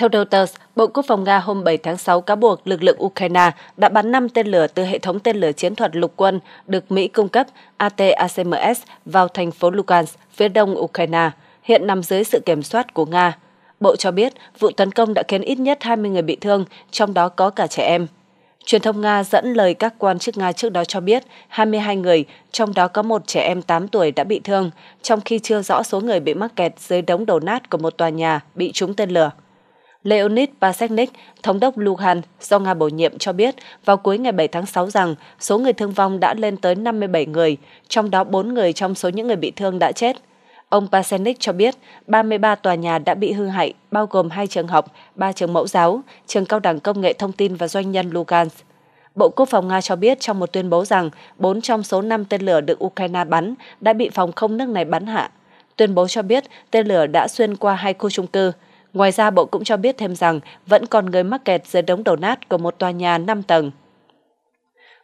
Theo Reuters, Bộ Quốc phòng Nga hôm 7 tháng 6 cáo buộc lực lượng Ukraine đã bắn 5 tên lửa từ hệ thống tên lửa chiến thuật lục quân được Mỹ cung cấp ATACMS vào thành phố Lugansk, phía đông Ukraine, hiện nằm dưới sự kiểm soát của Nga. Bộ cho biết vụ tấn công đã khiến ít nhất 20 người bị thương, trong đó có cả trẻ em. Truyền thông Nga dẫn lời các quan chức Nga trước đó cho biết 22 người, trong đó có một trẻ em 8 tuổi đã bị thương, trong khi chưa rõ số người bị mắc kẹt dưới đống đổ nát của một tòa nhà bị trúng tên lửa. Leonid Paseknik, thống đốc Luhan do Nga bổ nhiệm cho biết vào cuối ngày 7 tháng 6 rằng số người thương vong đã lên tới 57 người, trong đó 4 người trong số những người bị thương đã chết. Ông Pasenik cho biết 33 tòa nhà đã bị hư hại, bao gồm hai trường học, ba trường mẫu giáo, trường cao đẳng công nghệ thông tin và doanh nhân Lugansk. Bộ Quốc phòng Nga cho biết trong một tuyên bố rằng 4 trong số 5 tên lửa được Ukraine bắn đã bị phòng không nước này bắn hạ. Tuyên bố cho biết tên lửa đã xuyên qua hai khu trung cư, Ngoài ra, Bộ cũng cho biết thêm rằng vẫn còn người mắc kẹt dưới đống đổ nát của một tòa nhà 5 tầng.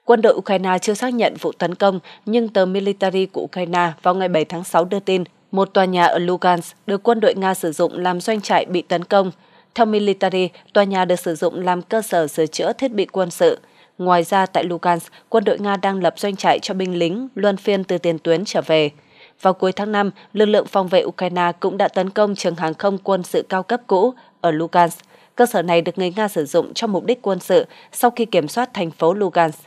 Quân đội Ukraine chưa xác nhận vụ tấn công, nhưng tờ Military của Ukraine vào ngày 7 tháng 6 đưa tin một tòa nhà ở Lugansk được quân đội Nga sử dụng làm doanh trại bị tấn công. Theo Military, tòa nhà được sử dụng làm cơ sở sửa chữa thiết bị quân sự. Ngoài ra, tại Lugansk, quân đội Nga đang lập doanh trại cho binh lính luân phiên từ tiền tuyến trở về. Vào cuối tháng 5, lực lượng phòng vệ Ukraine cũng đã tấn công trường hàng không quân sự cao cấp cũ ở Lugansk. Cơ sở này được người Nga sử dụng cho mục đích quân sự sau khi kiểm soát thành phố Lugansk.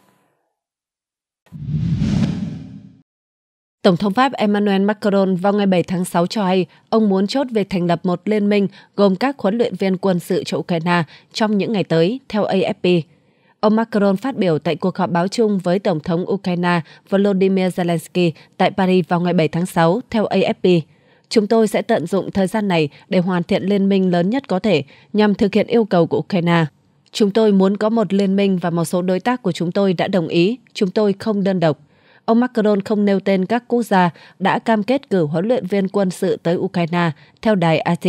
Tổng thống Pháp Emmanuel Macron vào ngày 7 tháng 6 cho hay ông muốn chốt việc thành lập một liên minh gồm các huấn luyện viên quân sự cho Ukraine trong những ngày tới, theo AFP. Ông Macron phát biểu tại cuộc họp báo chung với Tổng thống Ukraine Volodymyr Zelensky tại Paris vào ngày 7 tháng 6, theo AFP. Chúng tôi sẽ tận dụng thời gian này để hoàn thiện liên minh lớn nhất có thể nhằm thực hiện yêu cầu của Ukraine. Chúng tôi muốn có một liên minh và một số đối tác của chúng tôi đã đồng ý. Chúng tôi không đơn độc. Ông Macron không nêu tên các quốc gia đã cam kết cử huấn luyện viên quân sự tới Ukraine, theo đài AT.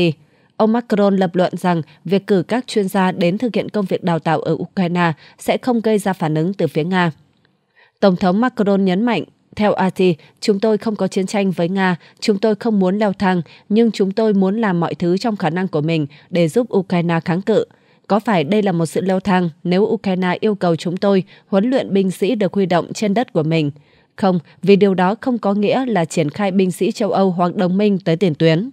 Ông Macron lập luận rằng việc cử các chuyên gia đến thực hiện công việc đào tạo ở Ukraine sẽ không gây ra phản ứng từ phía Nga. Tổng thống Macron nhấn mạnh, theo AT, chúng tôi không có chiến tranh với Nga, chúng tôi không muốn leo thang, nhưng chúng tôi muốn làm mọi thứ trong khả năng của mình để giúp Ukraine kháng cự. Có phải đây là một sự leo thang nếu Ukraine yêu cầu chúng tôi huấn luyện binh sĩ được huy động trên đất của mình? Không, vì điều đó không có nghĩa là triển khai binh sĩ châu Âu hoặc đồng minh tới tiền tuyến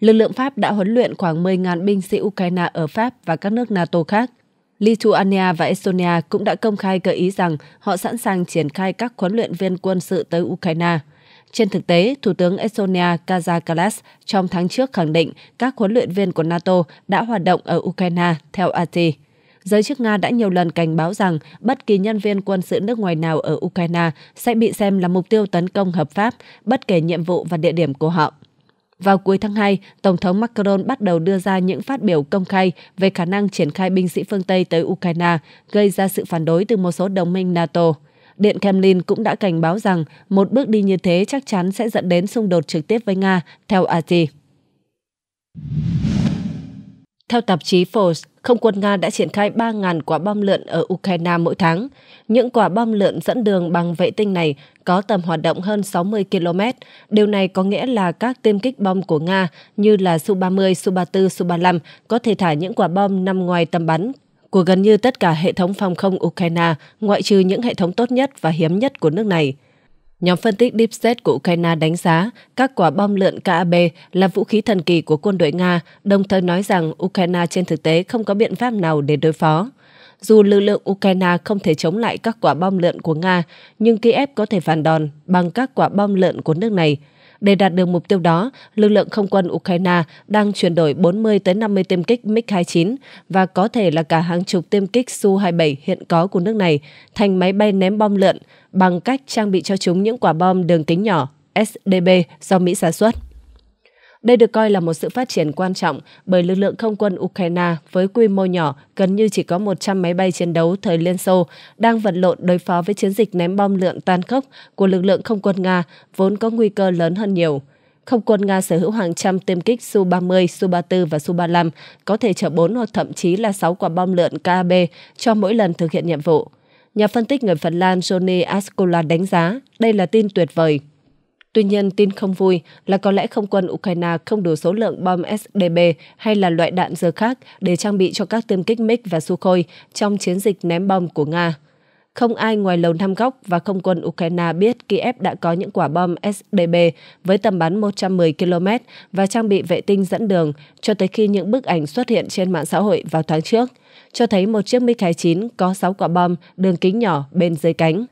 lực lượng Pháp đã huấn luyện khoảng 10.000 binh sĩ Ukraine ở Pháp và các nước NATO khác. Lithuania và Estonia cũng đã công khai gợi ý rằng họ sẵn sàng triển khai các huấn luyện viên quân sự tới Ukraine. Trên thực tế, Thủ tướng Estonia Kaja Kallas trong tháng trước khẳng định các huấn luyện viên của NATO đã hoạt động ở Ukraine theo AT. Giới chức Nga đã nhiều lần cảnh báo rằng bất kỳ nhân viên quân sự nước ngoài nào ở Ukraine sẽ bị xem là mục tiêu tấn công hợp pháp, bất kể nhiệm vụ và địa điểm của họ. Vào cuối tháng 2, Tổng thống Macron bắt đầu đưa ra những phát biểu công khai về khả năng triển khai binh sĩ phương Tây tới Ukraine, gây ra sự phản đối từ một số đồng minh NATO. Điện Kremlin cũng đã cảnh báo rằng một bước đi như thế chắc chắn sẽ dẫn đến xung đột trực tiếp với Nga, theo AT. Theo tạp chí Forbes, không quân Nga đã triển khai 3.000 quả bom lượn ở Ukraine mỗi tháng. Những quả bom lượn dẫn đường bằng vệ tinh này có tầm hoạt động hơn 60 km. Điều này có nghĩa là các tiêm kích bom của Nga như là Su-30, Su-34, Su-35 có thể thả những quả bom nằm ngoài tầm bắn của gần như tất cả hệ thống phòng không Ukraine, ngoại trừ những hệ thống tốt nhất và hiếm nhất của nước này. Nhóm phân tích Deep State của Ukraine đánh giá các quả bom lượn KAB là vũ khí thần kỳ của quân đội Nga, đồng thời nói rằng Ukraine trên thực tế không có biện pháp nào để đối phó. Dù lực lượng Ukraine không thể chống lại các quả bom lượn của Nga, nhưng Kiev có thể phản đòn bằng các quả bom lượn của nước này – để đạt được mục tiêu đó, lực lượng không quân Ukraine đang chuyển đổi 40-50 tiêm kích MiG-29 và có thể là cả hàng chục tiêm kích Su-27 hiện có của nước này thành máy bay ném bom lượn bằng cách trang bị cho chúng những quả bom đường kính nhỏ SDB do Mỹ sản xuất. Đây được coi là một sự phát triển quan trọng bởi lực lượng không quân Ukraine với quy mô nhỏ gần như chỉ có 100 máy bay chiến đấu thời Liên Xô đang vật lộn đối phó với chiến dịch ném bom lượng tan khốc của lực lượng không quân Nga vốn có nguy cơ lớn hơn nhiều. Không quân Nga sở hữu hàng trăm tiêm kích Su-30, Su-34 và Su-35, có thể chở 4 hoặc thậm chí là 6 quả bom lượn KAB cho mỗi lần thực hiện nhiệm vụ. Nhà phân tích người Phần Lan Johnny Askola đánh giá đây là tin tuyệt vời Tuy nhiên, tin không vui là có lẽ không quân Ukraine không đủ số lượng bom SDB hay là loại đạn dơ khác để trang bị cho các tiêm kích MiG và Sukhoi trong chiến dịch ném bom của Nga. Không ai ngoài Lầu Năm Góc và không quân Ukraine biết Kiev đã có những quả bom SDB với tầm bắn 110 km và trang bị vệ tinh dẫn đường cho tới khi những bức ảnh xuất hiện trên mạng xã hội vào tháng trước, cho thấy một chiếc MiG-29 có 6 quả bom đường kính nhỏ bên dưới cánh.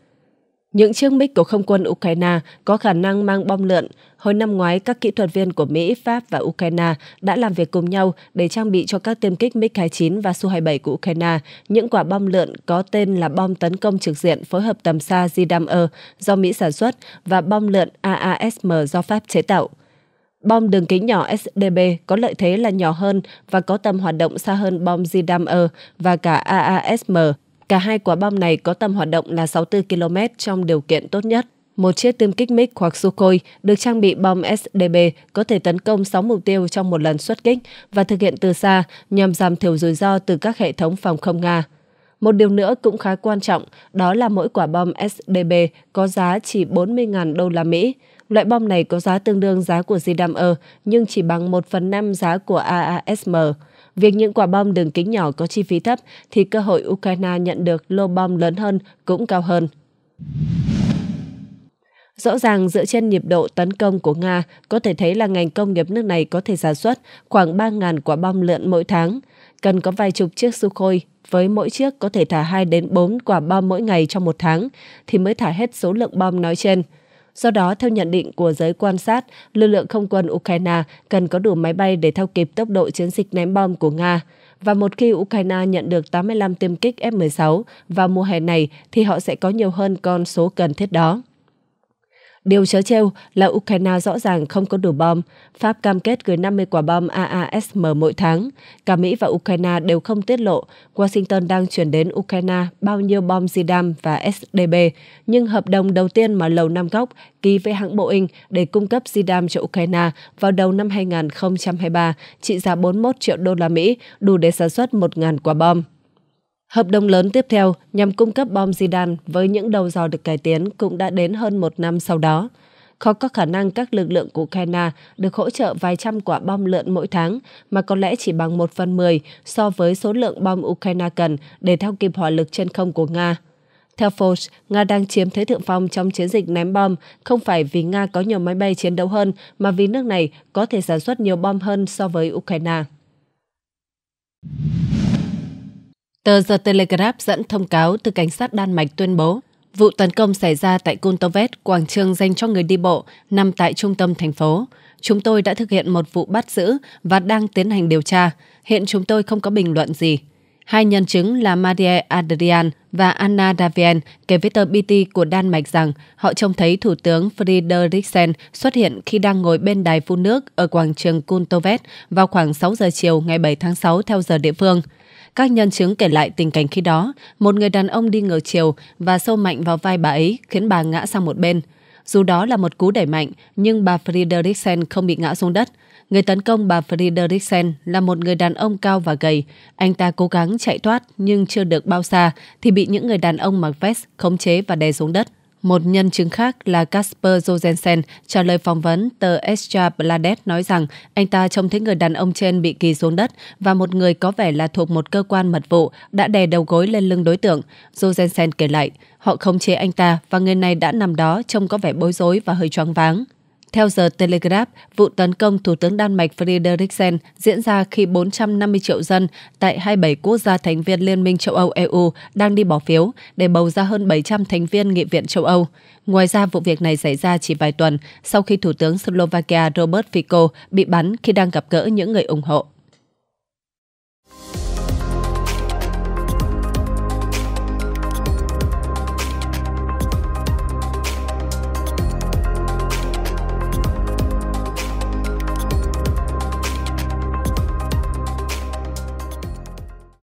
Những chiếc MiG của không quân Ukraine có khả năng mang bom lượn. Hồi năm ngoái, các kỹ thuật viên của Mỹ, Pháp và Ukraine đã làm việc cùng nhau để trang bị cho các tiêm kích MiG-29 và Su-27 của Ukraine những quả bom lượn có tên là bom tấn công trực diện phối hợp tầm xa zidam do Mỹ sản xuất và bom lượn AASM do Pháp chế tạo. Bom đường kính nhỏ SDB có lợi thế là nhỏ hơn và có tầm hoạt động xa hơn bom zidam và cả AASM Cả hai quả bom này có tầm hoạt động là 64 km trong điều kiện tốt nhất. Một chiếc tiêm kích MiG hoặc Sukhoi được trang bị bom SDB có thể tấn công 6 mục tiêu trong một lần xuất kích và thực hiện từ xa nhằm giảm thiểu rủi ro từ các hệ thống phòng không Nga. Một điều nữa cũng khá quan trọng, đó là mỗi quả bom SDB có giá chỉ 40.000 đô la Mỹ. Loại bom này có giá tương đương giá của zidam e, nhưng chỉ bằng 1 phần 5 giá của AASM. Việc những quả bom đường kính nhỏ có chi phí thấp thì cơ hội Ukraine nhận được lô bom lớn hơn cũng cao hơn. Rõ ràng dựa trên nhịp độ tấn công của Nga, có thể thấy là ngành công nghiệp nước này có thể sản xuất khoảng 3.000 quả bom lượn mỗi tháng. Cần có vài chục chiếc Sukhoi, với mỗi chiếc có thể thả 2 đến 4 quả bom mỗi ngày trong một tháng, thì mới thả hết số lượng bom nói trên. Do đó, theo nhận định của giới quan sát, lực lượng không quân Ukraine cần có đủ máy bay để theo kịp tốc độ chiến dịch ném bom của Nga. Và một khi Ukraine nhận được 85 tiêm kích F-16 vào mùa hè này thì họ sẽ có nhiều hơn con số cần thiết đó. Điều chớ trêu là Ukraine rõ ràng không có đủ bom. Pháp cam kết gửi 50 quả bom AASM mỗi tháng. Cả Mỹ và Ukraine đều không tiết lộ Washington đang chuyển đến Ukraine bao nhiêu bom Zidam và SDB, nhưng hợp đồng đầu tiên mà Lầu Năm Góc ký với hãng Boeing để cung cấp Zidam cho Ukraine vào đầu năm 2023 trị giá 41 triệu đô la Mỹ, đủ để sản xuất 1.000 quả bom. Hợp đồng lớn tiếp theo nhằm cung cấp bom Zidane với những đầu dò được cải tiến cũng đã đến hơn một năm sau đó. Khó có khả năng các lực lượng của Ukraine được hỗ trợ vài trăm quả bom lượn mỗi tháng, mà có lẽ chỉ bằng một phần mười so với số lượng bom Ukraine cần để theo kịp hỏa lực trên không của Nga. Theo Forbes, Nga đang chiếm thế thượng phong trong chiến dịch ném bom, không phải vì Nga có nhiều máy bay chiến đấu hơn, mà vì nước này có thể sản xuất nhiều bom hơn so với Ukraine. Tờ The Telegraph dẫn thông cáo từ cảnh sát Đan Mạch tuyên bố vụ tấn công xảy ra tại Kuntovet, quảng trường dành cho người đi bộ, nằm tại trung tâm thành phố. Chúng tôi đã thực hiện một vụ bắt giữ và đang tiến hành điều tra. Hiện chúng tôi không có bình luận gì. Hai nhân chứng là Marie Adrian và Anna Davien kể với tờ BT của Đan Mạch rằng họ trông thấy Thủ tướng Friedrichsen xuất hiện khi đang ngồi bên đài phun nước ở quảng trường Kuntovet vào khoảng 6 giờ chiều ngày 7 tháng 6 theo giờ địa phương. Các nhân chứng kể lại tình cảnh khi đó, một người đàn ông đi ngược chiều và sâu mạnh vào vai bà ấy khiến bà ngã sang một bên. Dù đó là một cú đẩy mạnh, nhưng bà Friedrichsen không bị ngã xuống đất. Người tấn công bà Friedrichsen là một người đàn ông cao và gầy. Anh ta cố gắng chạy thoát nhưng chưa được bao xa thì bị những người đàn ông mặc vest khống chế và đè xuống đất. Một nhân chứng khác là Kasper Josensen trả lời phỏng vấn tờ Estra Bladet nói rằng anh ta trông thấy người đàn ông trên bị kỳ xuống đất và một người có vẻ là thuộc một cơ quan mật vụ đã đè đầu gối lên lưng đối tượng. Josensen kể lại, họ khống chế anh ta và người này đã nằm đó trông có vẻ bối rối và hơi choáng váng. Theo giờ Telegraph, vụ tấn công Thủ tướng Đan Mạch Frederiksen diễn ra khi 450 triệu dân tại 27 quốc gia thành viên Liên minh châu Âu EU đang đi bỏ phiếu để bầu ra hơn 700 thành viên Nghị viện châu Âu. Ngoài ra, vụ việc này xảy ra chỉ vài tuần sau khi Thủ tướng Slovakia Robert Fico bị bắn khi đang gặp gỡ những người ủng hộ.